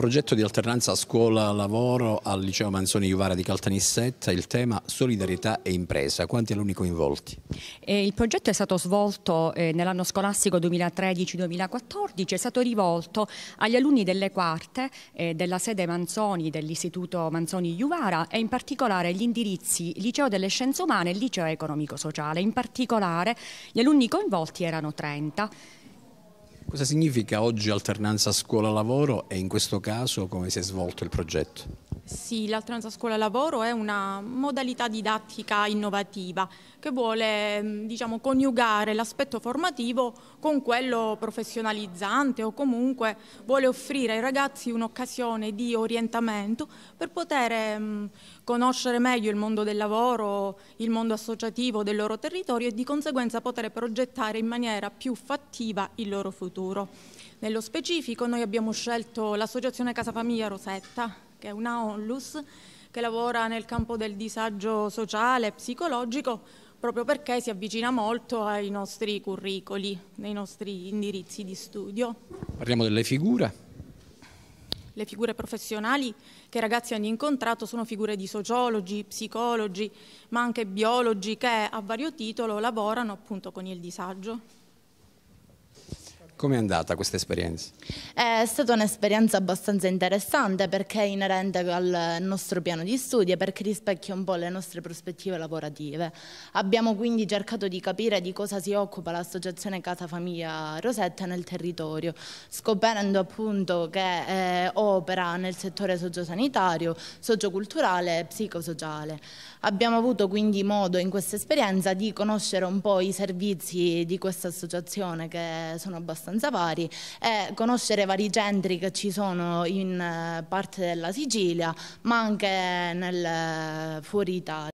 Progetto di alternanza scuola-lavoro al liceo Manzoni Iuvara di Caltanissetta, il tema solidarietà e impresa. Quanti alunni coinvolti? Eh, il progetto è stato svolto eh, nell'anno scolastico 2013-2014, è stato rivolto agli alunni delle quarte eh, della sede Manzoni dell'istituto Manzoni Iuvara e in particolare gli indirizzi liceo delle scienze umane e liceo economico-sociale. In particolare gli alunni coinvolti erano 30. Cosa significa oggi alternanza scuola-lavoro e in questo caso come si è svolto il progetto? Sì, l'alternanza scuola-lavoro è una modalità didattica innovativa che vuole mm, diciamo, coniugare l'aspetto formativo con quello professionalizzante o comunque vuole offrire ai ragazzi un'occasione di orientamento per poter mm, conoscere meglio il mondo del lavoro, il mondo associativo del loro territorio e di conseguenza poter progettare in maniera più fattiva il loro futuro futuro. Nello specifico noi abbiamo scelto l'associazione Casa Famiglia Rosetta, che è una onlus che lavora nel campo del disagio sociale e psicologico proprio perché si avvicina molto ai nostri curricoli, nei nostri indirizzi di studio. Parliamo delle figure. Le figure professionali che i ragazzi hanno incontrato sono figure di sociologi, psicologi, ma anche biologi che a vario titolo lavorano appunto con il disagio è andata questa esperienza? Eh, è stata un'esperienza abbastanza interessante perché è inerente al nostro piano di studi e perché rispecchia un po' le nostre prospettive lavorative. Abbiamo quindi cercato di capire di cosa si occupa l'associazione Casa Famiglia Rosetta nel territorio, scoprendo appunto che eh, opera nel settore sociosanitario, socioculturale e psicosociale. Abbiamo avuto quindi modo in questa esperienza di conoscere un po' i servizi di questa associazione che sono abbastanza abbastanza vari e conoscere vari centri che ci sono in eh, parte della Sicilia ma anche nel, eh, fuori Italia.